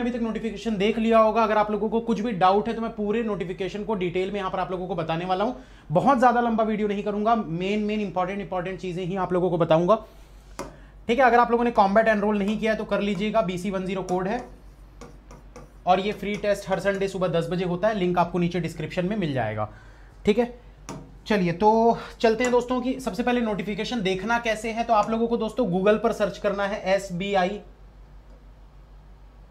अभी तक नोटिफिकेशन देख लिया होगा अगर आप लोगों को कुछ भी डाउट है तो मैं पूरे नोटिफिकेशन को डिटेल में यहां पर आप लोगों को बताने वाला हूं बहुत ज़्यादा लंबा वीडियो नहीं करूंगा मेन मेन इंपॉर्टेंट इंपॉर्टेंट चीज़ें ही आप लोगों को बताऊंगा ठीक है अगर आप लोगों ने कॉम्बैट एनरोल नहीं किया है तो कर लीजिएगा बीसी कोड है और ये फ्री टेस्ट हर संडे सुबह दस बजे होता है लिंक आपको नीचे डिस्क्रिप्शन में मिल जाएगा ठीक है चलिए तो चलते हैं दोस्तों की सबसे पहले नोटिफिकेशन देखना कैसे है तो आप लोगों को दोस्तों गूगल पर सर्च करना है एस बी आई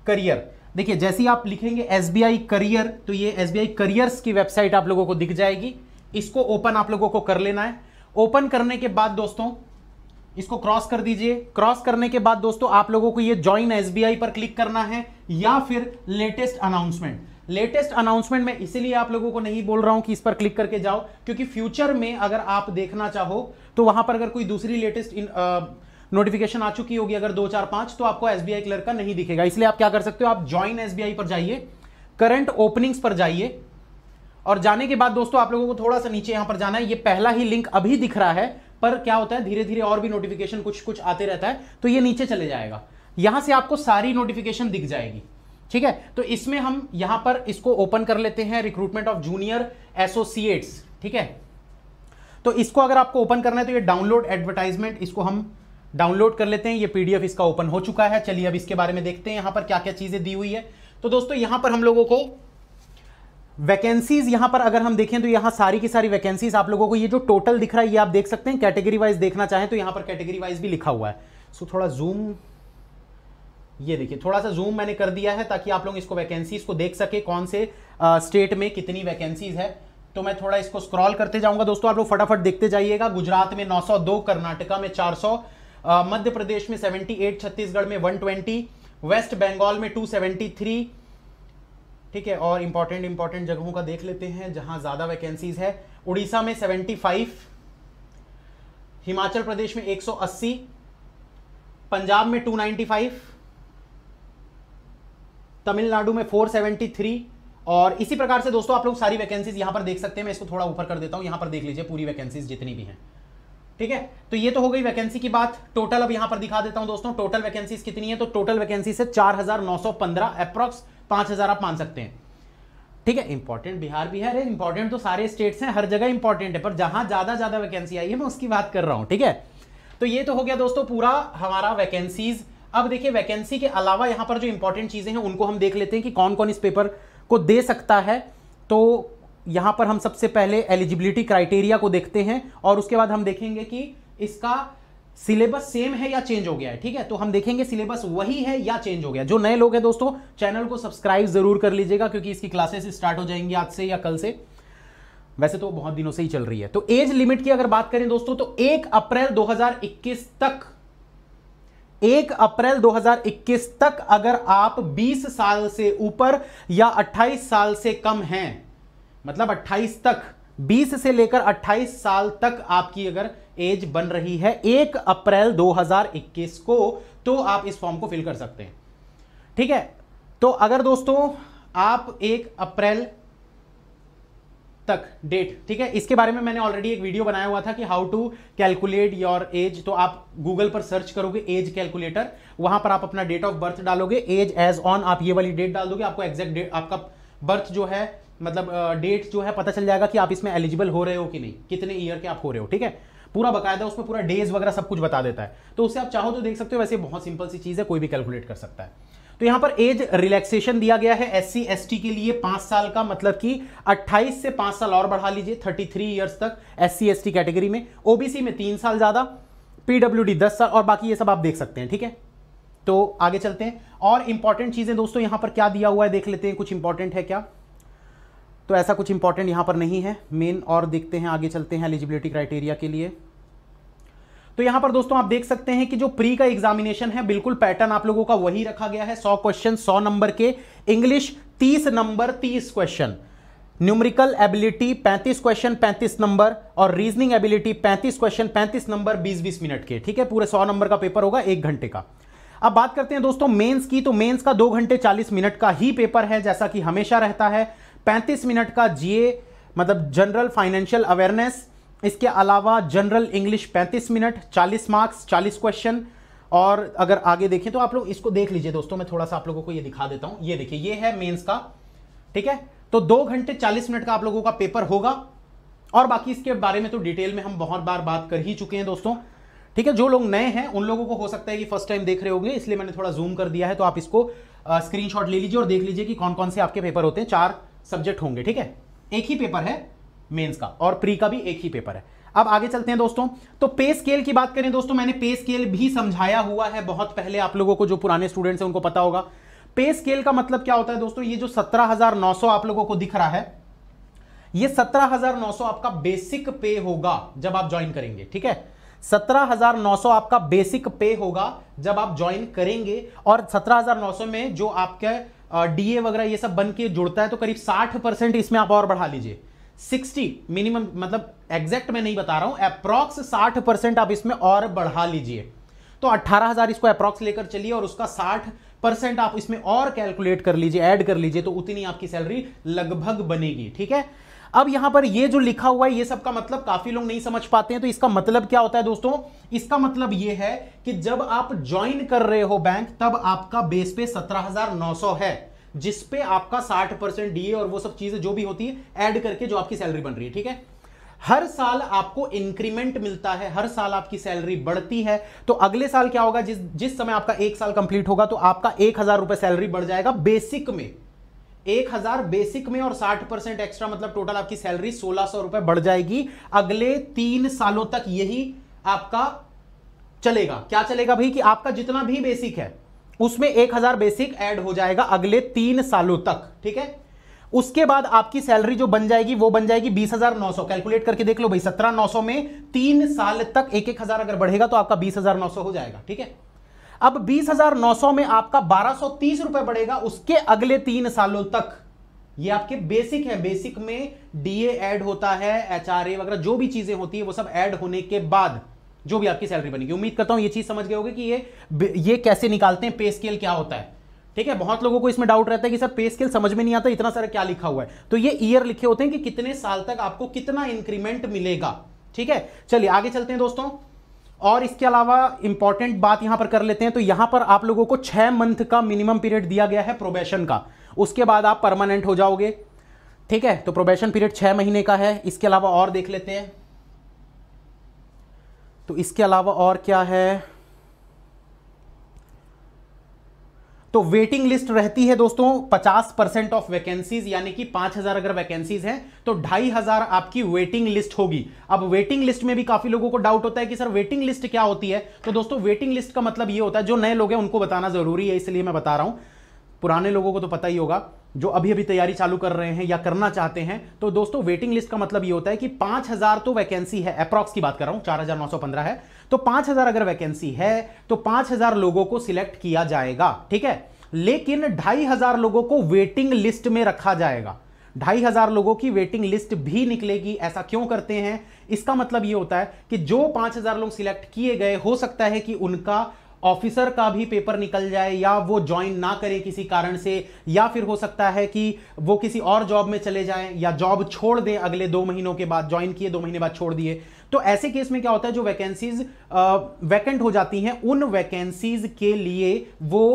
करियर देखिए जैसे ही आप लिखेंगे एस करियर तो ये एस करियर्स की वेबसाइट आप लोगों को दिख जाएगी इसको ओपन आप लोगों को कर लेना है ओपन करने के बाद दोस्तों इसको क्रॉस कर दीजिए क्रॉस करने के बाद दोस्तों आप लोगों को ये ज्वाइन एसबीआई पर क्लिक करना है या फिर लेटेस्ट अनाउंसमेंट लेटेस्ट अनाउंसमेंट में इसीलिए आप लोगों को नहीं बोल रहा हूं कि इस पर क्लिक करके जाओ क्योंकि फ्यूचर में अगर आप देखना चाहो तो वहां पर अगर कोई दूसरी लेटेस्ट नोटिफिकेशन आ चुकी होगी अगर दो चार पांच तो आपको एसबीआई क्लर्क का नहीं दिखेगा इसलिए आप क्या कर सकते हो आप ज्वाइन एसबीआई पर जाइए करंट ओपनिंग्स पर जाइए और जाने के बाद दोस्तों आप लोगों को थोड़ा सा नीचे यहां पर जाना है ये पहला ही लिंक अभी दिख रहा है पर क्या होता है धीरे धीरे और भी नोटिफिकेशन कुछ कुछ आते रहता है तो ये नीचे चले जाएगा यहां से आपको सारी नोटिफिकेशन दिख जाएगी ठीक है तो इसमें हम यहां पर इसको ओपन कर लेते हैं रिक्रूटमेंट ऑफ जूनियर एसोसिएट्स ठीक है तो इसको अगर आपको ओपन करना है तो ये डाउनलोड एडवर्टाइजमेंट इसको हम डाउनलोड कर लेते हैं ये पीडीएफ इसका ओपन हो चुका है चलिए अब इसके बारे में देखते हैं यहां पर क्या क्या चीज़ें दी हुई है तो दोस्तों यहां पर हम लोगों को वैकेंसीज यहां पर अगर हम देखें तो यहां सारी की सारी वैकेंसीज आप लोगों को ये जो टोटल दिख रहा है ये आप देख सकते हैं कैटेगरी वाइज देखना चाहें तो यहां पर कैटेगरी वाइज भी लिखा हुआ है सो so, थोड़ा जूम ये देखिए थोड़ा सा जूम मैंने कर दिया है ताकि आप लोग इसको वैकेंसीज को देख सके कौन से स्टेट में कितनी वैकेंसीज है तो मैं थोड़ा इसको स्क्रॉल करते जाऊंगा दोस्तों आप लोग फटाफट देखते जाइएगा गुजरात में नौ कर्नाटका में चार मध्य प्रदेश में 78 छत्तीसगढ़ में 120 वेस्ट बंगाल में 273 ठीक है और इंपॉर्टेंट इंपॉर्टेंट जगहों का देख लेते हैं जहां ज्यादा वैकेंसीज है उड़ीसा में 75 हिमाचल प्रदेश में 180 पंजाब में 295 तमिलनाडु में 473 और इसी प्रकार से दोस्तों आप लोग सारी वैकेंसीज यहां पर देख सकते हैं मैं इसको थोड़ा ऊपर कर देता हूं यहां पर देख लीजिए पूरी वैकेंसीज जितनी भी हैं ठीक है तो ये तो हो गई वैकेंसी की बात टोटल अब यहां पर दिखा देता हूं दोस्तों टोटल वैकेंसीज कितनी है तो टोटल वैकेंसी से 4915 अप्रॉक्स 5000 आप मान सकते हैं ठीक है इंपॉर्टेंट बिहार भी है अरे इंपॉर्टेंट तो सारे स्टेट्स हैं हर जगह इंपॉर्टेंट है पर जहां ज्यादा ज्यादा वैकेंसी आई है मैं उसकी बात कर रहा हूं ठीक है तो ये तो हो गया दोस्तों पूरा हमारा वैकेंसीज अब देखिए वैकेंसी के अलावा यहां पर जो इंपॉर्टेंट चीजें हैं उनको हम देख लेते हैं कि कौन कौन इस पेपर को दे सकता है तो यहां पर हम सबसे पहले एलिजिबिलिटी क्राइटेरिया को देखते हैं और उसके बाद हम देखेंगे कि इसका सिलेबस सेम है या चेंज हो गया है ठीक है तो हम देखेंगे सिलेबस वही है या चेंज हो गया जो नए लोग हैं दोस्तों चैनल को सब्सक्राइब जरूर कर लीजिएगा क्योंकि इसकी क्लासेस स्टार्ट हो जाएंगी आज से या कल से वैसे तो बहुत दिनों से ही चल रही है तो एज लिमिट की अगर बात करें दोस्तों तो एक अप्रैल 2021 तक एक अप्रैल 2021 तक अगर आप 20 साल से ऊपर या 28 साल से कम हैं मतलब 28 तक 20 से लेकर 28 साल तक आपकी अगर एज बन रही है 1 अप्रैल 2021 को तो आप इस फॉर्म को फिल कर सकते हैं ठीक है तो अगर दोस्तों आप 1 अप्रैल तक डेट ठीक है इसके बारे में मैंने ऑलरेडी एक वीडियो बनाया हुआ था कि how to calculate your age तो आप गूगल पर सर्च करोगे एज कैलकुलेटर वहां पर आप अपना डेट ऑफ बर्थ डालोगे एज एज ऑन आप ये वाली डेट डाल दोगे आपको एग्जैक्ट डेट आपका बर्थ जो है मतलब डेट जो है पता चल जाएगा कि आप इसमें एलिजिबल हो रहे हो कि नहीं कितने ईयर के आप हो रहे हो ठीक है पूरा बकायदा उसमें पूरा डेज वगैरह सब कुछ बता देता है तो उसे आप चाहो तो देख सकते हो वैसे बहुत सिंपल सी चीज़ है कोई भी कैलकुलेट कर सकता है तो यहाँ पर एज रिलैक्सेशन दिया गया है एस सी के लिए पाँच साल का मतलब कि 28 से पाँच साल और बढ़ा लीजिए 33 थ्री ईयर्स तक एस सी एस कैटेगरी में ओबीसी में तीन साल ज़्यादा पीडब्ल्यू डी दस साल और बाकी ये सब आप देख सकते हैं ठीक है तो आगे चलते हैं और इंपॉर्टेंट चीज़ें दोस्तों यहाँ पर क्या दिया हुआ है देख लेते हैं कुछ इंपॉर्टेंट है क्या तो ऐसा कुछ इंपॉर्टेंट यहां पर नहीं है मेन और देखते हैं आगे चलते हैं एलिजिबिलिटी क्राइटेरिया के लिए तो यहां पर दोस्तों आप देख सकते हैं कि जो प्री का एग्जामिनेशन है बिल्कुल पैटर्न आप लोगों का वही रखा गया है सौ क्वेश्चन सौ नंबर के इंग्लिश तीस नंबर तीस question numerical ability 35 question 35 number और reasoning ability 35 question 35 number 20-20 minute के ठीक है पूरे 100 नंबर का पेपर होगा एक घंटे का अब बात करते हैं दोस्तों मेंस की तो मेंस का दो घंटे चालीस मिनट का ही पेपर है जैसा कि हमेशा रहता है पैंतीस मिनट का जीए मतलब जनरल फाइनेंशियल अवेयरनेस इसके अलावा general English 35 minute 40 marks 40 question और अगर आगे देखें तो आप लोग इसको देख लीजिए दोस्तों मैं थोड़ा सा आप लोगों को ये दिखा देता हूं ये देखिए ये है मेंस का ठीक है तो दो घंटे 40 मिनट का आप लोगों का पेपर होगा और बाकी इसके बारे में तो डिटेल में हम बहुत बार बात कर ही चुके हैं दोस्तों ठीक है जो लोग नए हैं उन लोगों को हो सकता है कि फर्स्ट टाइम देख रहे होंगे इसलिए मैंने थोड़ा जूम कर दिया है तो आप इसको स्क्रीनशॉट ले लीजिए और देख लीजिए कि कौन कौन से आपके पेपर होते हैं चार सब्जेक्ट होंगे ठीक है एक ही पेपर है मेंस का और प्री का भी एक ही पेपर है अब आगे चलते हैं दोस्तों तो पे स्केल की बात करें दोस्तों मैंने पे स्केल भी समझाया हुआ है बहुत पहले आप लोगों को जो पुराने स्टूडेंट्स हैं उनको पता होगा पे स्केल का मतलब क्या होता है दोस्तों ये जो 17,900 आप लोगों को दिख रहा है ये 17,900 आपका बेसिक पे होगा जब आप ज्वाइन करेंगे ठीक है 17,900 आपका बेसिक पे होगा जब आप ज्वाइन करेंगे और 17,900 में जो आपके डीए वगैरह ये सब बन के जुड़ता है तो करीब साठ परसेंट इसमें आप और बढ़ा लीजिए सिक्सटी मिनिमम मतलब एग्जैक्ट मैं नहीं बता रहा हूं अप्रॉक्स साठ परसेंट आप इसमें और बढ़ा लीजिए तो अट्ठारह हजार इसको अप्रॉक्स लेकर चलिए और उसका साठ परसेंट आप इसमें और कैलकुलेट कर लीजिए ऐड कर लीजिए तो उतनी आपकी सैलरी लगभग बनेगी ठीक है अब यहां पर ये जो लिखा हुआ है ये सब का मतलब काफी लोग नहीं समझ पाते हैं तो इसका मतलब क्या होता है दोस्तों इसका मतलब ये है कि जब आप ज्वाइन कर रहे हो बैंक तब आपका बेस पे 17,900 है पे आपका 60 परसेंट डीए और वो सब चीजें जो भी होती है एड करके जो आपकी सैलरी बन रही है ठीक है हर साल आपको इंक्रीमेंट मिलता है हर साल आपकी सैलरी बढ़ती है तो अगले साल क्या होगा जिस जिस समय आपका एक साल कंप्लीट होगा तो आपका एक हजार रुपए सैलरी बढ़ जाएगा बेसिक में एक हजार बेसिक में और साठ परसेंट एक्स्ट्रा मतलब टोटल आपकी सैलरी सोलह सौ रुपए बढ़ जाएगी अगले तीन सालों तक यही आपका चलेगा क्या चलेगा भाई कि आपका जितना भी बेसिक है उसमें एक हजार बेसिक एड हो जाएगा अगले तीन सालों तक ठीक है उसके बाद आपकी सैलरी जो बन जाएगी वो बन जाएगी बीस हजार नौ सौ कैलकुलेट करके देख लो भाई सत्रह नौ सौ में तीन साल तक एक एक हजार अगर बढ़ेगा तो आपका बीस हजार नौ सौ हो जाएगा ठीक है अब बीस हजार नौ सौ में आपका बारह सौ तीस रुपए बढ़ेगा उसके अगले तीन सालों तक ये आपके बेसिक है बेसिक में डीए ऐड होता है एचआरए वगैरह जो भी चीजें होती है वो सब ऐड होने के बाद जो भी आपकी सैलरी बनेगी उम्मीद करता हूं ये चीज समझ गए होगी कि ये ये कैसे निकालते हैं पे स्केल क्या होता है ठीक है बहुत लोगों को इसमें डाउट रहता है कि सर पे स्केल समझ में नहीं आता इतना सारा क्या लिखा हुआ है तो ये ईयर लिखे होते हैं कि कितने साल तक आपको कितना इंक्रीमेंट मिलेगा ठीक है चलिए आगे चलते हैं दोस्तों और इसके अलावा इंपॉर्टेंट बात यहां पर कर लेते हैं तो यहां पर आप लोगों को छह मंथ का मिनिमम पीरियड दिया गया है प्रोबेशन का उसके बाद आप परमानेंट हो जाओगे ठीक है तो प्रोबेशन पीरियड छह महीने का है इसके अलावा और देख लेते हैं तो इसके अलावा और क्या है तो वेटिंग लिस्ट रहती है दोस्तों 50 परसेंट ऑफ वैकेंसीज यानी कि 5000 अगर वैकेंसीज हैं तो ढाई हजार आपकी वेटिंग लिस्ट होगी अब वेटिंग लिस्ट में भी काफी लोगों को डाउट होता है कि सर वेटिंग लिस्ट क्या होती है तो दोस्तों वेटिंग लिस्ट का मतलब ये होता है जो नए लोग हैं उनको बताना जरूरी है इसलिए मैं बता रहा हूं पुराने लोगों को तो पता ही होगा जो अभी अभी तैयारी चालू कर रहे हैं या करना चाहते हैं तो दोस्तों वेटिंग लिस्ट का मतलब ये होता है कि 5000 तो वैकेंसी है अप्रॉक्स की बात कर रहा हूं 4915 है तो हजार अगर वैकेंसी है तो पांच हजार लोगों को सिलेक्ट किया जाएगा ठीक है लेकिन ढाई हजार लोगों को वेटिंग लिस्ट में रखा जाएगा ढाई हजार लोगों की वेटिंग लिस्ट भी निकलेगी ऐसा क्यों करते हैं इसका मतलब यह होता है कि जो पांच हजार लोग सिलेक्ट किए गए हो सकता है कि उनका ऑफिसर का भी पेपर निकल जाए या वो ज्वाइन ना करें किसी कारण से या फिर हो सकता है कि वो किसी और जॉब में चले जाएं या जॉब छोड़ दें अगले दो महीनों के बाद ज्वाइन किए दो महीने बाद छोड़ दिए तो ऐसे केस में क्या होता है जो वैकेंसीज वैकेंट हो जाती हैं उन वैकेंसीज के लिए वो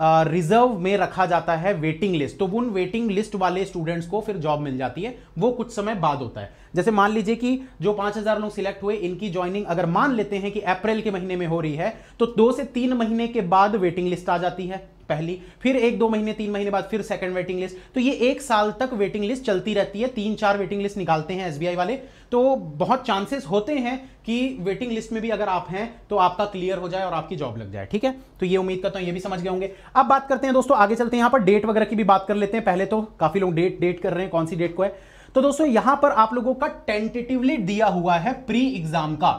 रिजर्व में रखा जाता है वेटिंग लिस्ट तो उन वेटिंग लिस्ट वाले स्टूडेंट्स को फिर जॉब मिल जाती है वो कुछ समय बाद होता है जैसे मान लीजिए कि जो 5000 लोग सिलेक्ट हुए इनकी ज्वाइनिंग अगर मान लेते हैं कि अप्रैल के महीने में हो रही है तो दो से तीन महीने के बाद वेटिंग लिस्ट आ जाती है पहली फिर एक दो महीने तीन महीने बाद फिर सेकंड वेटिंग लिस्ट तो ये एक साल तक वेटिंग लिस्ट चलती रहती है तीन चार वेटिंग लिस्ट निकालते हैं एसबीआई वाले तो बहुत चांसेस होते हैं कि वेटिंग लिस्ट में भी अगर आप हैं तो आपका क्लियर हो जाए और आपकी जॉब लग जाए ठीक है तो ये उम्मीद करता हूं ये भी समझ गए होंगे अब बात करते हैं दोस्तों आगे चलते हैं यहां पर डेट वगैरह की भी बात कर लेते हैं पहले तो काफ़ी लोग डेट डेट कर रहे हैं कौन सी डेट को है तो दोस्तों यहां पर आप लोगों का टेंटेटिवली दिया हुआ है प्री एग्जाम का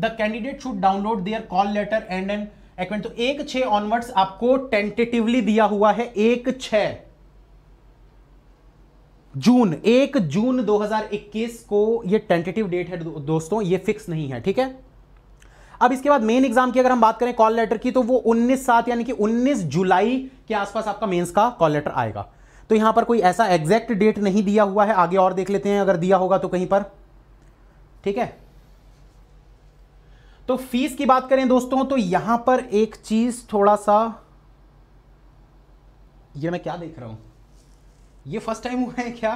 the candidate should download their call letter and an तो एक छे ऑनवर्ड्स आपको टेंटेटिवली दिया हुआ है एक छह जून एक जून 2021 को ये टेंटेटिव डेट है दोस्तों ये फिक्स नहीं है ठीक है अब इसके बाद मेन एग्जाम की अगर हम बात करें कॉल लेटर की तो वो 19 सात यानी कि 19 जुलाई के आसपास आपका मेंस का कॉल लेटर आएगा तो यहां पर कोई ऐसा एग्जैक्ट डेट नहीं दिया हुआ है आगे और देख लेते हैं अगर दिया होगा तो कहीं पर ठीक है तो फीस की बात करें दोस्तों तो यहां पर एक चीज थोड़ा सा ये मैं क्या देख रहा हूं ये फर्स्ट टाइम हुआ है क्या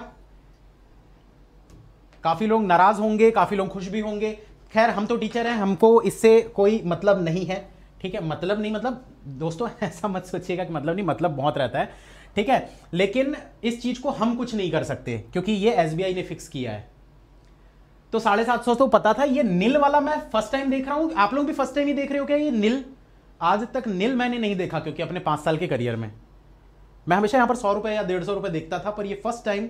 काफ़ी लोग नाराज़ होंगे काफ़ी लोग खुश भी होंगे खैर हम तो टीचर हैं हमको इससे कोई मतलब नहीं है ठीक है मतलब नहीं मतलब दोस्तों ऐसा मत सोचिएगा कि मतलब नहीं मतलब बहुत रहता है ठीक है लेकिन इस चीज़ को हम कुछ नहीं कर सकते क्योंकि ये एस ने फिक्स किया है तो साढ़े सात सौ तो पता था ये नील वाला मैं फर्स्ट टाइम देख रहा हूँ आप लोग भी फर्स्ट टाइम ही देख रहे हो क्या ये नील आज तक नील मैंने नहीं देखा क्योंकि अपने पांच साल के करियर में मैं हमेशा यहाँ पर सौ रुपये या डेढ़ सौ रुपये देखता था पर ये फर्स्ट टाइम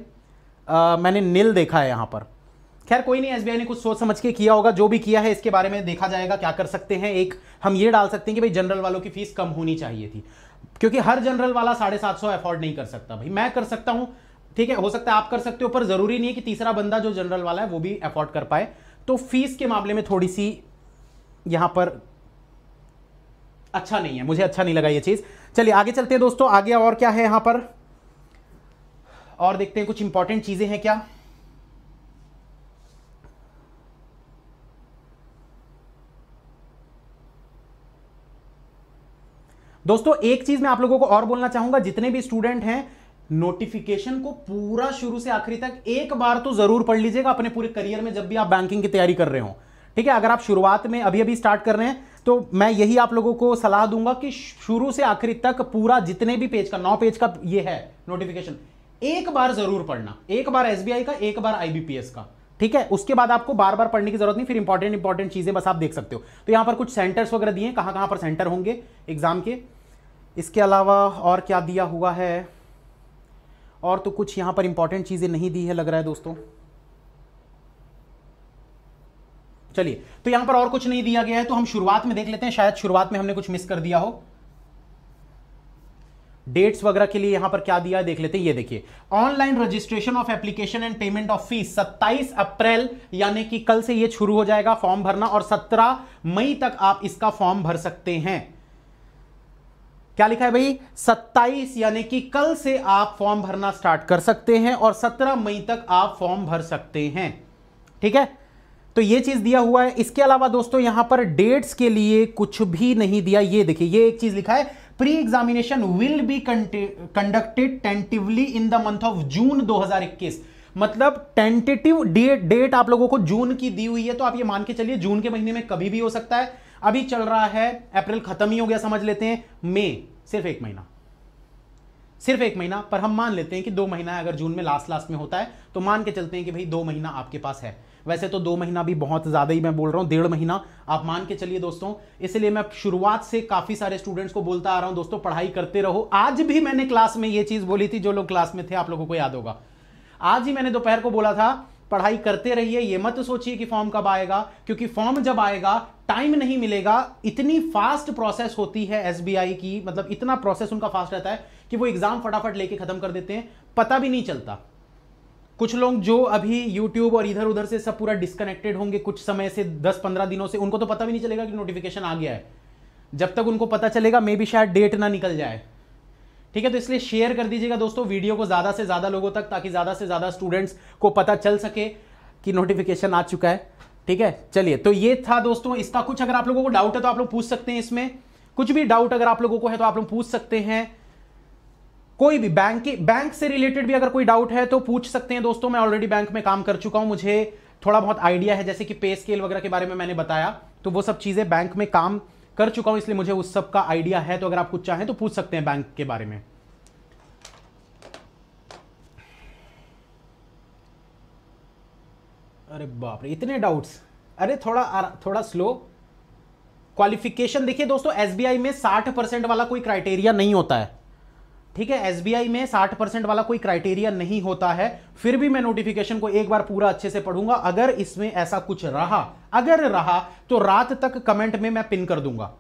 मैंने नील देखा है यहाँ पर खैर कोई नहीं एसबीआई ने कुछ सोच समझ के किया होगा जो भी किया है इसके बारे में देखा जाएगा क्या कर सकते हैं एक हम ये डाल सकते हैं कि भाई जनरल वालों की फीस कम होनी चाहिए थी क्योंकि हर जनरल वाला साढ़े सात सौ अफोर्ड नहीं कर सकता भाई मैं कर सकता हूँ ठीक है हो सकता है आप कर सकते हो पर जरूरी नहीं है कि तीसरा बंदा जो जनरल वाला है वो भी अफोर्ड कर पाए तो फीस के मामले में थोड़ी सी यहां पर अच्छा नहीं है मुझे अच्छा नहीं लगा ये चीज़ चलिए आगे चलते हैं दोस्तों आगे और क्या है यहां पर और देखते हैं कुछ इंपॉर्टेंट चीज़ें हैं क्या दोस्तों एक चीज मैं आप लोगों को और बोलना चाहूंगा जितने भी स्टूडेंट हैं नोटिफिकेशन को पूरा शुरू से आखिरी तक एक बार तो जरूर पढ़ लीजिएगा अपने पूरे करियर में जब भी आप बैंकिंग की तैयारी कर रहे हो ठीक है अगर आप शुरुआत में अभी अभी स्टार्ट कर रहे हैं तो मैं यही आप लोगों को सलाह दूंगा कि शुरू से आखिरी तक पूरा जितने भी पेज का नौ पेज का ये है नोटिफिकेशन एक बार जरूर पढ़ना एक बार एसबीआई का एक बार आईबीपीएस का ठीक है उसके बाद आपको बार बार पढ़ने की जरूरत नहीं फिर इंपॉर्टेंट इंपॉर्टेंट चीजें बस आप देख सकते हो तो यहां पर कुछ सेंटर्स वगैरह दिए कहां कहां पर सेंटर होंगे एग्जाम के इसके अलावा और क्या दिया हुआ है और तो कुछ यहां पर इंपॉर्टेंट चीजें नहीं दी है लग रहा है दोस्तों चलिए तो यहां पर और कुछ नहीं दिया गया है तो हम शुरुआत में देख लेते हैं शायद शुरुआत में हमने कुछ मिस कर दिया हो डेट्स वगैरह के लिए यहां पर क्या दिया है देख लेते हैं ये देखिए online registration of application and payment of fees 27 April यानी कि कल से ये शुरू हो जाएगा फॉर्म भरना और 17 मई तक आप इसका फॉर्म भर सकते हैं क्या लिखा है भाई 27 यानी कि कल से आप फॉर्म भरना स्टार्ट कर सकते हैं और 17 मई तक आप फॉर्म भर सकते हैं ठीक है तो ये चीज़ दिया हुआ है इसके अलावा दोस्तों यहां पर डेट्स के लिए कुछ भी नहीं दिया ये देखिए ये एक चीज़ लिखा है pre examination will be conducted tentatively in the month of June 2021 मतलब टेंटेटिव डेट डेट आप लोगों को जून की दी हुई है तो आप ये मान के चलिए जून के महीने में कभी भी हो सकता है अभी चल रहा है अप्रैल खत्म ही हो गया समझ लेते हैं मे सिर्फ एक महीना सिर्फ एक महीना पर हम मान लेते हैं कि दो महीना अगर जून में लास्ट लास्ट में होता है तो मान के चलते हैं कि भाई दो महीना आपके पास है वैसे तो दो महीना भी बहुत ज़्यादा ही मैं बोल रहा हूँ डेढ़ महीना आप मान के चलिए दोस्तों इसलिए मैं शुरुआत से काफ़ी सारे स्टूडेंट्स को बोलता आ रहा हूँ दोस्तों पढ़ाई करते रहो आज भी मैंने क्लास में ये चीज़ बोली थी जो लोग क्लास में थे आप लोगों को याद होगा आज ही मैंने दोपहर को बोला था पढ़ाई करते रहिए ये मत सोचिए कि फॉर्म कब आएगा क्योंकि फॉर्म जब आएगा टाइम नहीं मिलेगा इतनी फास्ट प्रोसेस होती है एस की मतलब इतना प्रोसेस उनका फास्ट रहता है कि वो एग्जाम फटाफट लेके खत्म कर देते हैं पता भी नहीं चलता कुछ लोग जो अभी यूट्यूब और इधर उधर से सब पूरा डिस्कनेक्टेड होंगे कुछ समय से दस पंद्रह दिनों से उनको तो पता भी नहीं चलेगा कि नोटिफिकेशन आ गया है जब तक उनको पता चलेगा मे भी शायद डेट ना निकल जाए ठीक है तो इसलिए शेयर कर दीजिएगा दोस्तों वीडियो को ज़्यादा से ज़्यादा लोगों तक ताकि ज़्यादा से ज़्यादा स्टूडेंट्स को पता चल सके कि नोटिफिकेशन आ चुका है ठीक है चलिए तो ये था दोस्तों इसका कुछ अगर आप लोगों को डाउट है तो आप लोग पूछ सकते हैं इसमें कुछ भी डाउट अगर आप लोगों को है तो आप लोग पूछ सकते हैं कोई भी बैंक की बैंक से रिलेटेड भी अगर कोई डाउट है तो पूछ सकते हैं दोस्तों मैं ऑलरेडी बैंक में काम कर चुका हूं मुझे थोड़ा बहुत आइडिया है जैसे कि पे स्केल वगैरह के बारे में मैंने बताया तो वो सब चीज़ें बैंक में काम कर चुका हूं इसलिए मुझे उस सब का आइडिया है तो अगर आप कुछ चाहें तो पूछ सकते हैं बैंक के बारे में अरे बाप रे इतने डाउट्स अरे थोड़ा थोड़ा स्लो क्वालिफिकेशन देखिए दोस्तों एसबीआई में 60 परसेंट वाला कोई क्राइटेरिया नहीं होता है ठीक है एसबीआई में 60 परसेंट वाला कोई क्राइटेरिया नहीं होता है फिर भी मैं नोटिफिकेशन को एक बार पूरा अच्छे से पढ़ूंगा अगर इसमें ऐसा कुछ रहा अगर रहा तो रात तक कमेंट में मैं पिन कर दूंगा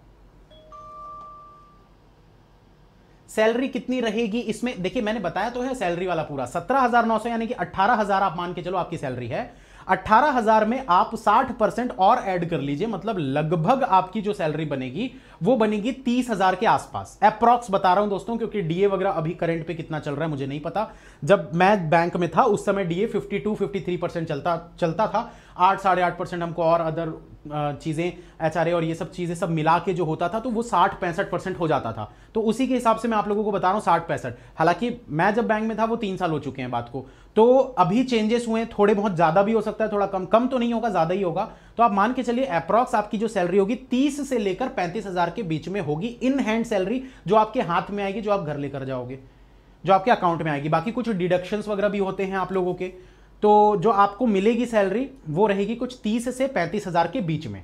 सैलरी कितनी रहेगी इसमें देखिए मैंने बताया तो है सैलरी वाला पूरा सत्रह हजार नौ सौ यानी कि अट्ठारह हजार आप मान के चलो आपकी सैलरी है अट्ठारह हजार में आप साठ परसेंट और ऐड कर लीजिए मतलब लगभग आपकी जो सैलरी बनेगी वो बनेगी तीस हजार के आसपास अप्रॉक्स बता रहा हूं दोस्तों क्योंकि डीए वगैरह अभी करंट पे कितना चल रहा है मुझे नहीं पता जब मैं बैंक में था उस समय डीए 52 53 परसेंट चलता चलता था आठ साढ़े आठ परसेंट हमको और अदर चीज़ें एच और ये सब चीज़ें सब मिला के जो होता था तो वो साठ पैंसठ परसेंट हो जाता था तो उसी के हिसाब से मैं आप लोगों को बता रहा हूँ साठ पैंसठ हालांकि मैं जब बैंक में था वो तीन साल हो चुके हैं बात को तो अभी चेंजेस हुए हैं थोड़े बहुत ज़्यादा भी हो सकता है थोड़ा कम कम तो नहीं होगा ज़्यादा ही होगा तो आप मान के चलिए अप्रॉक्स आपकी जो सैलरी होगी तीस से लेकर पैंतीस हज़ार के बीच में होगी इन हैंड सैलरी जो आपके हाथ में आएगी जो आप घर लेकर जाओगे जो आपके अकाउंट में आएगी बाकी कुछ डिडक्शंस वगैरह भी होते हैं आप लोगों के तो जो आपको मिलेगी सैलरी वो रहेगी कुछ तीस से पैंतीस हज़ार के बीच में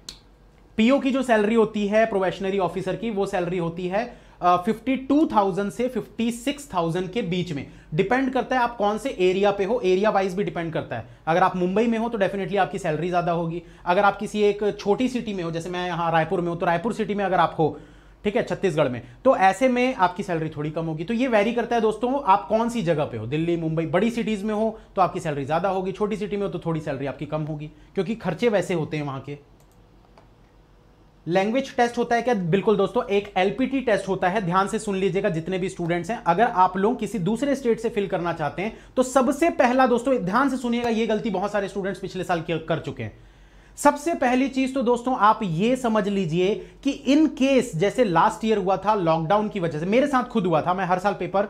पीओ की जो सैलरी होती है प्रोबेशनरी ऑफिसर की वो सैलरी होती है फिफ्टी टू थाउजेंड से फिफ्टी सिक्स थाउजेंड के बीच में डिपेंड करता है आप कौन से एरिया पे हो एरिया वाइज भी डिपेंड करता है अगर आप मुंबई में हो तो डेफिनेटली आपकी सैलरी ज़्यादा होगी अगर आप किसी एक छोटी सिटी में हो जैसे मैं यहाँ रायपुर में हूँ तो रायपुर सिटी में अगर आप हो ठीक है छत्तीसगढ़ में तो ऐसे में आपकी सैलरी थोड़ी कम होगी तो ये वैरी करता है दोस्तों आप कौन सी जगह पे हो दिल्ली मुंबई बड़ी सिटीज में हो तो आपकी सैलरी ज़्यादा होगी छोटी सिटी में हो तो थोड़ी सैलरी आपकी कम होगी क्योंकि खर्चे वैसे होते हैं वहां के लैंग्वेज टेस्ट होता है क्या बिल्कुल दोस्तों एक एलपीटी टेस्ट होता है ध्यान से सुन लीजिएगा जितने भी स्टूडेंट्स हैं अगर आप लोग किसी दूसरे स्टेट से फिल करना चाहते हैं तो सबसे पहला दोस्तों ध्यान से सुनिएगा ये गलती बहुत सारे स्टूडेंट्स पिछले साल कर चुके हैं सबसे पहली चीज तो दोस्तों आप ये समझ लीजिए कि इन केस जैसे लास्ट ईयर हुआ था लॉकडाउन की वजह से मेरे साथ खुद हुआ था मैं हर साल पेपर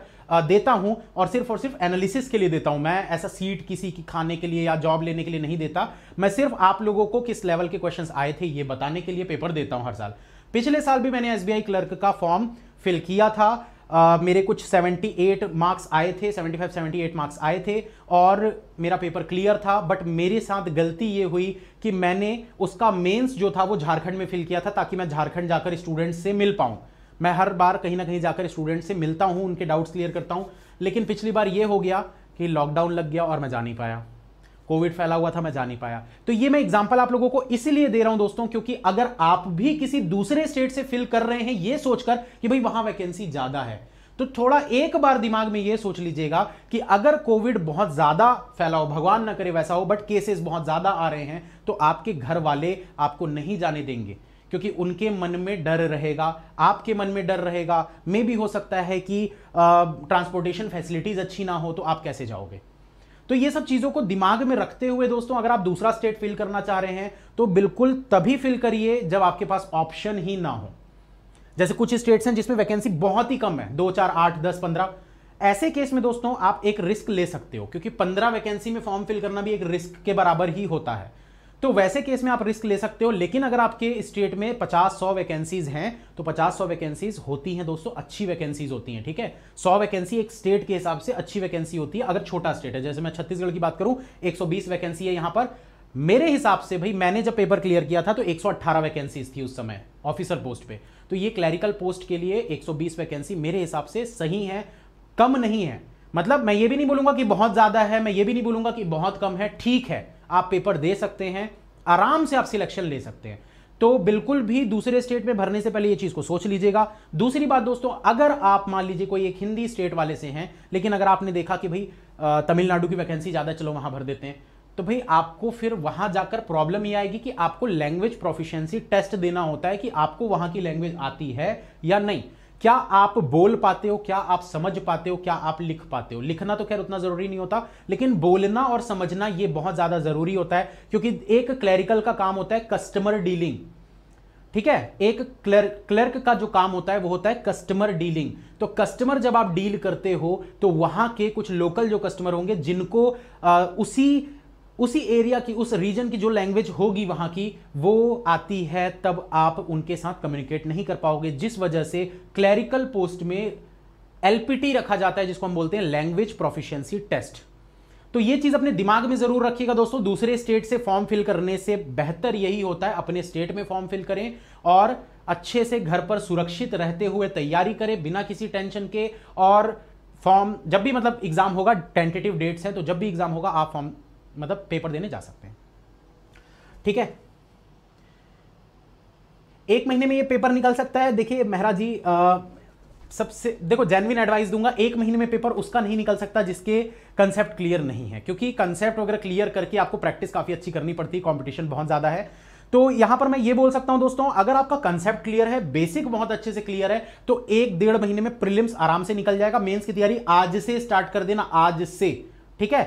देता हूं और सिर्फ और सिर्फ एनालिसिस के लिए देता हूं मैं ऐसा सीट किसी की खाने के लिए या जॉब लेने के लिए नहीं देता मैं सिर्फ आप लोगों को किस लेवल के क्वेश्चन आए थे ये बताने के लिए पेपर देता हूं हर साल पिछले साल भी मैंने एसबीआई क्लर्क का फॉर्म फिल किया था मेरे कुछ 78 मार्क्स आए थे 75 78 मार्क्स आए थे और मेरा पेपर क्लियर था बट मेरे साथ गलती ये हुई कि मैंने उसका मेंस जो था वो झारखंड में फिल किया था ताकि मैं झारखंड जाकर स्टूडेंट्स से मिल पाऊँ मैं हर बार कहीं ना कहीं जाकर स्टूडेंट से मिलता हूँ उनके डाउट्स क्लियर करता हूँ लेकिन पिछली बार ये हो गया कि लॉकडाउन लग गया और मैं जा नहीं पाया कोविड फैला हुआ था मैं जा नहीं पाया तो ये मैं एग्जाम्पल आप लोगों को इसलिए दे रहा हूं दोस्तों क्योंकि अगर आप भी किसी दूसरे स्टेट से फिल कर रहे हैं ये सोचकर कि भाई वहां वैकेंसी ज्यादा है तो थोड़ा एक बार दिमाग में ये सोच लीजिएगा कि अगर कोविड बहुत ज्यादा फैला हो भगवान ना करे वैसा हो बट केसेस बहुत ज्यादा आ रहे हैं तो आपके घर वाले आपको नहीं जाने देंगे क्योंकि उनके मन में डर रहेगा आपके मन में डर रहेगा मे भी हो सकता है कि ट्रांसपोर्टेशन फैसिलिटीज अच्छी ना हो तो आप कैसे जाओगे तो ये सब चीज़ों को दिमाग में रखते हुए दोस्तों अगर आप दूसरा स्टेट फिल करना चाह रहे हैं तो बिल्कुल तभी फिल करिए जब आपके पास ऑप्शन ही ना हो जैसे कुछ स्टेट्स हैं जिसमें वैकेंसी बहुत ही कम है दो चार आठ दस पंद्रह ऐसे केस में दोस्तों आप एक रिस्क ले सकते हो क्योंकि पंद्रह वैकेंसी में फॉर्म फिल करना भी एक रिस्क के बराबर ही होता है तो वैसे केस में आप रिस्क ले सकते हो लेकिन अगर आपके स्टेट में 50-100 वैकेंसीज हैं तो 50-100 वैकेंसीज होती हैं दोस्तों अच्छी वैकेंसीज होती हैं ठीक है 100 वैकेंसी एक स्टेट के हिसाब से अच्छी वैकेंसी होती है अगर छोटा स्टेट है जैसे मैं छत्तीसगढ़ की बात करूं 120 वैकेंसी है यहां पर मेरे हिसाब से भाई मैंने जब पेपर क्लियर किया था तो 118 वैकेंसीज थी उस समय ऑफिसर पोस्ट पे तो ये क्लैरिकल पोस्ट के लिए 120 वैकेंसी मेरे हिसाब से सही है कम नहीं है मतलब मैं ये भी नहीं बोलूंगा कि बहुत ज़्यादा है मैं ये भी नहीं बोलूंगा कि बहुत कम है ठीक है आप पेपर दे सकते हैं आराम से आप सिलेक्शन ले सकते हैं तो बिल्कुल भी दूसरे स्टेट में भरने से पहले ये चीज़ को सोच लीजिएगा दूसरी बात दोस्तों अगर आप मान लीजिए कोई एक हिंदी स्टेट वाले से हैं लेकिन अगर आपने देखा कि भाई तमिलनाडु की वैकेंसी ज़्यादा चलो वहां भर देते हैं तो भाई आपको फिर वहां जाकर प्रॉब्लम ये आएगी कि आपको लैंग्वेज प्रोफिशेंसी टेस्ट देना होता है कि आपको वहाँ की लैंग्वेज आती है या नहीं क्या आप बोल पाते हो क्या आप समझ पाते हो क्या आप लिख पाते हो लिखना तो खैर उतना जरूरी नहीं होता लेकिन बोलना और समझना यह बहुत ज्यादा जरूरी होता है क्योंकि एक क्लैरिकल का काम होता है कस्टमर डीलिंग ठीक है एक क्लर्क क्लर्क का जो काम होता है वो होता है कस्टमर डीलिंग तो कस्टमर जब आप डील करते हो तो वहां के कुछ लोकल जो कस्टमर होंगे जिनको आ, उसी उसी एरिया की उस रीजन की जो लैंग्वेज होगी वहां की वो आती है तब आप उनके साथ कम्युनिकेट नहीं कर पाओगे जिस वजह से क्लैरिकल पोस्ट में एलपीटी रखा जाता है जिसको हम बोलते हैं लैंग्वेज प्रोफिशिएंसी टेस्ट तो ये चीज़ अपने दिमाग में ज़रूर रखिएगा दोस्तों दूसरे स्टेट से फॉर्म फिल करने से बेहतर यही होता है अपने स्टेट में फॉर्म फिल करें और अच्छे से घर पर सुरक्षित रहते हुए तैयारी करें बिना किसी टेंशन के और फॉर्म जब भी मतलब एग्ज़ाम होगा टेंटेटिव डेट्स है तो जब भी एग्ज़ाम होगा आप फॉर्म मतलब पेपर देने जा सकते हैं ठीक है एक महीने में ये पेपर निकल सकता है देखिए मेहरा जी आ, सबसे देखो जेनविन एडवाइस दूंगा एक महीने में पेपर उसका नहीं निकल सकता जिसके कंसेप्ट क्लियर नहीं है क्योंकि कंसेप्ट वगैरह क्लियर करके आपको प्रैक्टिस काफ़ी अच्छी करनी पड़ती है कॉम्पिटिशन बहुत ज़्यादा है तो यहां पर मैं ये बोल सकता हूं दोस्तों अगर आपका कंसेप्ट क्लियर है बेसिक बहुत अच्छे से क्लियर है तो एक डेढ़ महीने में प्रिलिम्स आराम से निकल जाएगा मेंस की तैयारी आज से स्टार्ट कर देना आज से ठीक है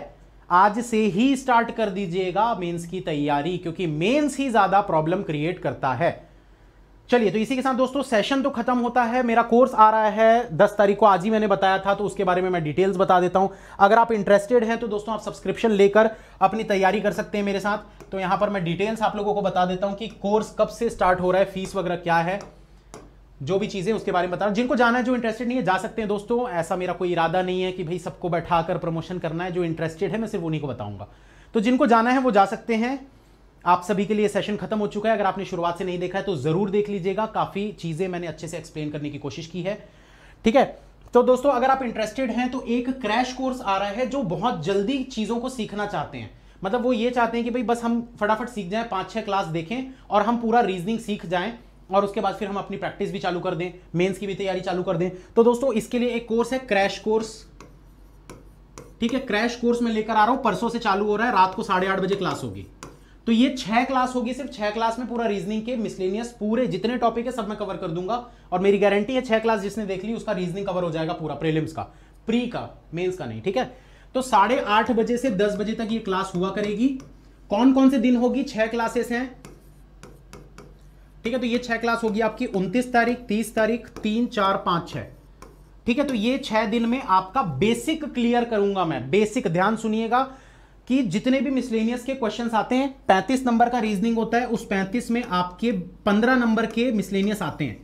आज से ही स्टार्ट कर दीजिएगा मेंस की तैयारी क्योंकि मेंस ही ज़्यादा प्रॉब्लम क्रिएट करता है चलिए तो इसी के साथ दोस्तों सेशन तो खत्म होता है मेरा कोर्स आ रहा है 10 तारीख को आज ही मैंने बताया था तो उसके बारे में मैं डिटेल्स बता देता हूं अगर आप इंटरेस्टेड हैं तो दोस्तों आप सब्सक्रिप्शन लेकर अपनी तैयारी कर सकते हैं मेरे साथ तो यहां पर मैं डिटेल्स आप लोगों को बता देता हूं कि कोर्स कब से स्टार्ट हो रहा है फीस वगैरह क्या है जो भी चीज़ें उसके बारे में बता रहा जिनको जाना है जो इंटरेस्टेड नहीं है जा सकते हैं दोस्तों ऐसा मेरा कोई इरादा नहीं है कि भाई सबको बैठा कर प्रमोशन करना है जो इंटरेस्टेड है मैं सिर्फ उन्हीं को बताऊंगा तो जिनको जाना है वो जा सकते हैं आप सभी के लिए सेशन खत्म हो चुका है अगर आपने शुरुआत से नहीं देखा है तो ज़रूर देख लीजिएगा काफ़ी चीज़ें मैंने अच्छे से एक्सप्लेन करने की कोशिश की है ठीक है तो दोस्तों अगर आप इंटरेस्टेड हैं तो एक क्रैश कोर्स आ रहा है जो बहुत जल्दी चीज़ों को सीखना चाहते हैं मतलब वो ये चाहते हैं कि भाई बस हम फटाफट सीख जाएं पाँच छः क्लास देखें और हम पूरा रीजनिंग सीख जाएं और उसके बाद फिर हम अपनी प्रैक्टिस भी चालू कर दें मेंस की भी तैयारी चालू कर दें तो दोस्तों इसके लिए एक कोर्स है क्रैश कोर्स ठीक है क्रैश कोर्स में लेकर आ रहा हूं परसों से चालू हो रहा है रात को साढ़े आठ बजे क्लास होगी तो ये छह क्लास होगी सिर्फ छह क्लास में पूरा रीजनिंग के मिसलेनियस पूरे जितने टॉपिक है सब मैं कवर कर दूंगा और मेरी गारंटी है छह क्लास जिसने देख ली उसका रीजनिंग कवर हो जाएगा पूरा प्रेलिम्स का प्री का मेन्स का नहीं ठीक है तो साढ़े आठ बजे से दस बजे तक ये क्लास हुआ करेगी कौन कौन से दिन होगी छह क्लासेस हैं ठीक है तो ये छह क्लास होगी आपकी उन्तीस तारीख तीस तारीख तीन चार पांच छह ठीक है तो ये छह दिन में आपका बेसिक क्लियर करूंगा मैं बेसिक ध्यान सुनिएगा कि जितने भी मिसलेनियस के क्वेश्चंस आते हैं 35 नंबर का रीजनिंग होता है उस 35 में आपके 15 नंबर के मिसलेनियस आते हैं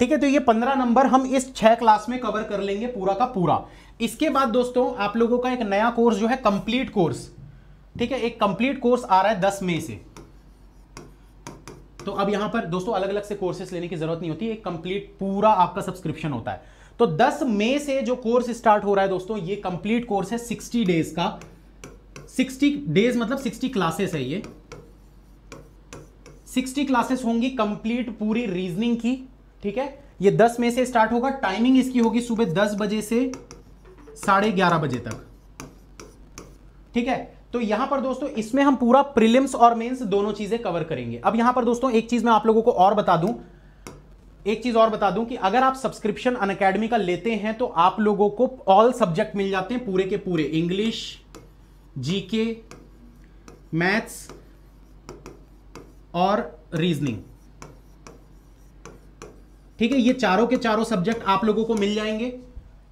ठीक है तो ये 15 नंबर हम इस छह क्लास में कवर कर लेंगे पूरा का पूरा इसके बाद दोस्तों आप लोगों का एक नया कोर्स जो है कंप्लीट कोर्स ठीक है एक कंप्लीट कोर्स आ रहा है दस मई से तो अब यहां पर दोस्तों अलग अलग से कोर्सेस लेने की जरूरत नहीं होती एक कंप्लीट पूरा आपका सब्सक्रिप्शन होता है तो 10 मई से जो कोर्स स्टार्ट हो रहा है दोस्तों ये कंप्लीट कोर्स है 60 डेज का 60 डेज मतलब 60 क्लासेस है ये 60 क्लासेस होंगी कंप्लीट पूरी रीजनिंग की ठीक है ये 10 मई से स्टार्ट होगा टाइमिंग इसकी होगी सुबह 10 बजे से साढ़े ग्यारह बजे तक ठीक है तो यहां पर दोस्तों इसमें हम पूरा प्रिलिम्स और मेंस दोनों चीजें कवर करेंगे अब यहां पर दोस्तों एक चीज मैं आप लोगों को और बता दूं एक चीज और बता दूं कि अगर आप सब्सक्रिप्शन अन का लेते हैं तो आप लोगों को ऑल सब्जेक्ट मिल जाते हैं पूरे के पूरे इंग्लिश जीके मैथ्स और रीजनिंग ठीक है ये चारों के चारों सब्जेक्ट आप लोगों को मिल जाएंगे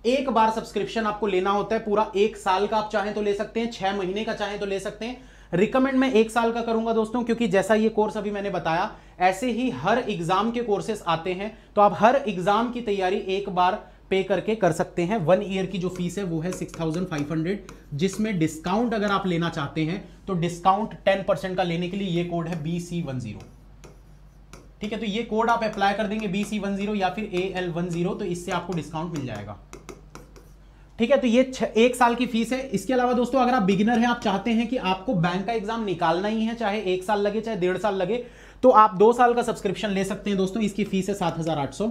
एक बार सब्सक्रिप्शन आपको लेना होता है पूरा एक साल का आप चाहें तो ले सकते हैं छह महीने का चाहें तो ले सकते हैं रिकमेंड मैं एक साल का करूंगा दोस्तों क्योंकि जैसा ये कोर्स अभी मैंने बताया ऐसे ही हर एग्जाम के कोर्सेस आते हैं तो आप हर एग्जाम की तैयारी एक बार पे करके कर सकते हैं वन ईयर की जो फीस है वो है सिक्स थाउजेंड फाइव हंड्रेड जिसमें डिस्काउंट अगर आप लेना चाहते हैं तो डिस्काउंट टेन परसेंट का लेने के लिए ये कोड है बी सी वन जीरो ठीक है तो ये कोड आप अप्लाई कर देंगे बी सी वन जीरो या फिर ए एल वन जीरो तो इससे आपको डिस्काउंट मिल जाएगा ठीक है तो ये एक साल की फीस है इसके अलावा दोस्तों अगर आप बिगिनर हैं आप चाहते हैं कि आपको बैंक का एग्जाम निकालना ही है चाहे एक साल लगे चाहे डेढ़ साल लगे तो आप दो साल का सब्सक्रिप्शन ले सकते हैं दोस्तों इसकी फीस है सात हजार आठ सौ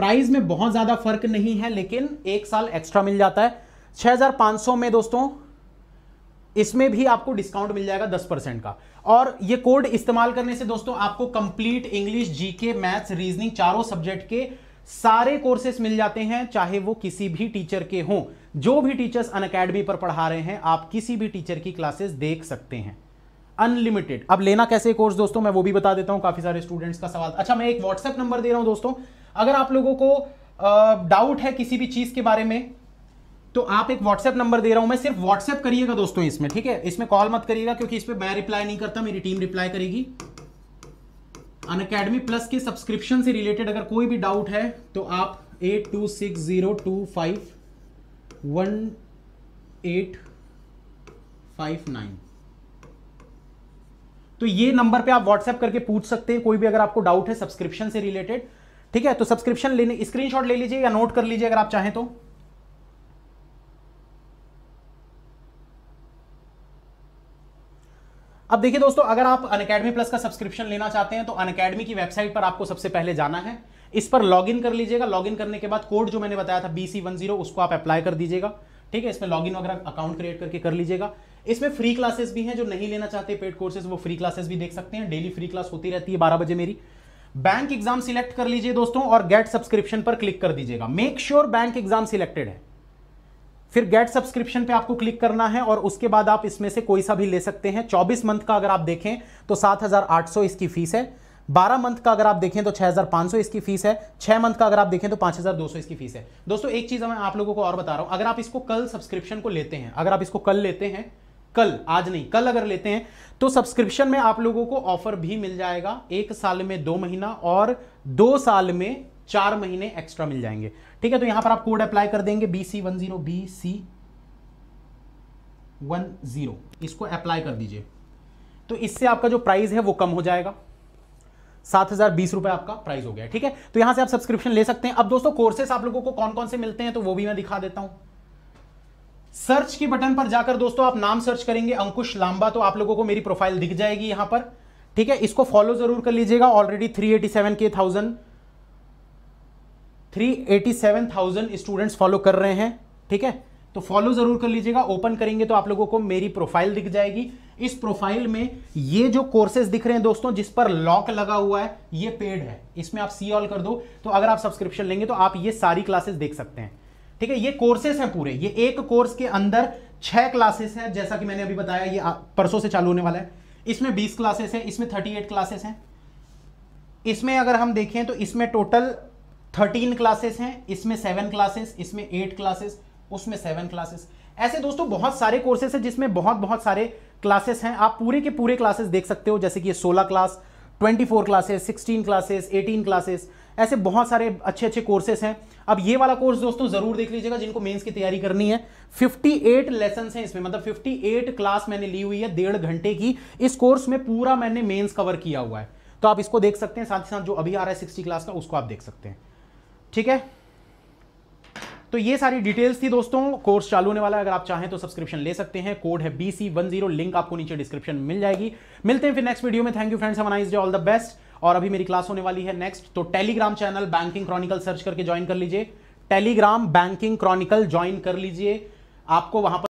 प्राइस में बहुत ज़्यादा फर्क नहीं है लेकिन एक साल एक्स्ट्रा मिल जाता है छह हजार सौ में दोस्तों इसमें भी आपको डिस्काउंट मिल जाएगा दस परसेंट का और ये कोड इस्तेमाल करने से दोस्तों आपको complete English GK maths reasoning चारों सब्जेक्ट के सारे कोर्सेस मिल जाते हैं चाहे वो किसी भी टीचर के हों जो भी टीचर्स अन अकेडमी पर पढ़ा रहे हैं आप किसी भी टीचर की क्लासेस देख सकते हैं अनलिमिटेड अब लेना कैसे कोर्स दोस्तों मैं वो भी बता देता हूं काफी सारे स्टूडेंट्स का सवाल अच्छा मैं एक व्हाट्सएप नंबर दे रहा हूं दोस्तों अगर आप लोगों को डाउट है किसी भी चीज के बारे में तो आप एक व्हाट्सएप नंबर दे रहा हूं मैं सिर्फ व्हाट्सएप करिएगा दोस्तों इसमें ठीक है इसमें कॉल मत करिएगा क्योंकि इस पर मैं रिप्लाई नहीं करता मेरी टीम रिप्लाई करेगी अन अकेडमी प्लस के सब्सक्रिप्शन से रिलेटेड अगर कोई भी डाउट है तो आप eight two six zero two five one eight five nine तो ये नंबर पे आप व्हाट्सएप करके पूछ सकते हैं कोई भी अगर आपको डाउट है सब्सक्रिप्शन से रिलेटेड ठीक है तो सब्सक्रिप्शन लेने स्क्रीनशॉट ले लीजिए या नोट कर लीजिए अगर आप चाहें तो अब देखिए दोस्तों अगर आप अनकेडमी प्लस का सब्सक्रिप्शन लेना चाहते हैं तो अनकेडमी की वेबसाइट पर आपको सबसे पहले जाना है इस पर लॉगिन कर लीजिएगा लॉगिन करने के बाद कोड जो मैंने बताया था बी सी वन जीरो उसको आप अप्लाई कर दीजिएगा ठीक है इसमें लॉगिन वगैरह अकाउंट क्रिएट करके कर लीजिएगा इसमें फ्री क्लासेस भी हैं जो नहीं लेना चाहते पेड कोर्सेज वो फ्री क्लासेस भी देख सकते हैं डेली फ्री क्लास होती रहती है बारह बजे मेरी बैंक एग्जाम सिलेक्ट कर लीजिए दोस्तों और गेट सब्सक्रिप्शन पर क्लिक कर दीजिएगा make sure bank exam selected है फिर गेट सब्सक्रिप्शन पे आपको क्लिक करना है और उसके बाद आप इसमें से कोई सा भी ले सकते हैं 24 मंथ का अगर आप देखें तो 7,800 इसकी फीस है 12 मंथ का अगर आप देखें तो 6,500 इसकी फीस है 6 मंथ का अगर आप देखें तो 5,200 इसकी फीस है दोस्तों एक चीज़ मैं आप लोगों को और बता रहा हूं अगर आप इसको कल सब्सक्रिप्शन को लेते हैं अगर आप इसको कल लेते हैं कल आज नहीं कल अगर लेते हैं तो सब्सक्रिप्शन में आप लोगों को ऑफर भी मिल जाएगा एक साल में दो महीना और दो साल में चार महीने एक्स्ट्रा मिल जाएंगे ठीक है तो यहां पर आप कोड अप्लाई कर देंगे B C one zero B C one zero इसको अप्लाई कर दीजिए तो इससे आपका जो प्राइस है वो कम हो जाएगा सात हजार बीस रुपए आपका प्राइस हो गया ठीक है तो यहां से आप सब्सक्रिप्शन ले सकते हैं अब दोस्तों कोर्सेस आप लोगों को कौन कौन से मिलते हैं तो वो भी मैं दिखा देता हूं सर्च की बटन पर जाकर दोस्तों आप नाम सर्च करेंगे अंकुश लांबा तो आप लोगों को मेरी प्रोफाइल दिख जाएगी यहां पर ठीक है इसको फॉलो जरूर कर लीजिएगा ऑलरेडी थ्री एटी सेवन के थाउजेंड 387,000 स्टूडेंट्स फॉलो कर रहे हैं ठीक है तो फॉलो जरूर कर लीजिएगा ओपन करेंगे तो आप लोगों को मेरी प्रोफाइल दिख जाएगी इस प्रोफाइल में ये जो कोर्सेज दिख रहे हैं दोस्तों जिस पर लॉक लगा हुआ है ये पेड है इसमें आप सी ऑल कर दो तो अगर आप सब्सक्रिप्शन लेंगे तो आप ये सारी क्लासेस देख सकते हैं ठीक है ये कोर्सेज हैं पूरे ये एक कोर्स के अंदर छह क्लासेस हैं जैसा कि मैंने अभी बताया ये परसों से चालू होने वाला है इसमें बीस क्लासेस हैं इसमें थर्टी एट क्लासेस हैं इसमें अगर हम देखें तो इसमें टोटल थर्टीन क्लासेस हैं इसमें सेवन क्लासेस इसमें एट क्लासेस उसमें सेवन क्लासेस ऐसे दोस्तों बहुत सारे कोर्सेस हैं जिसमें बहुत बहुत सारे क्लासेस हैं आप पूरे के पूरे क्लासेस देख सकते हो जैसे कि ये सोलह class twenty four classes sixteen classes eighteen classes ऐसे बहुत सारे अच्छे अच्छे कोर्सेस हैं अब ये वाला कोर्स दोस्तों ज़रूर देख लीजिएगा जिनको मेंस की तैयारी करनी है 58 एट लेसन है इसमें मतलब 58 क्लास मैंने ली हुई है डेढ़ घंटे की इस कोर्स में पूरा मैंने मेंस कवर किया हुआ है तो आप इसको देख सकते हैं साथ ही साथ जो अभी आ रहा है सिक्सटी क्लास का उसको आप देख सकते हैं ठीक है तो ये सारी डिटेल्स थी दोस्तों कोर्स चालू होने वाला है अगर आप चाहें तो सब्सक्रिप्शन ले सकते हैं कोड है B C one zero link आपको नीचे डिस्क्रिप्शन मिल जाएगी मिलते हैं फिर नेक्स्ट वीडियो में thank you friends nice day all the best और अभी मेरी क्लास होने वाली है नेक्स्ट तो Telegram channel banking chronicle search करके ज्वाइन कर लीजिए टेलीग्राम बैंकिंग क्रॉनिकल ज्वाइन कर लीजिए आपको वहां पर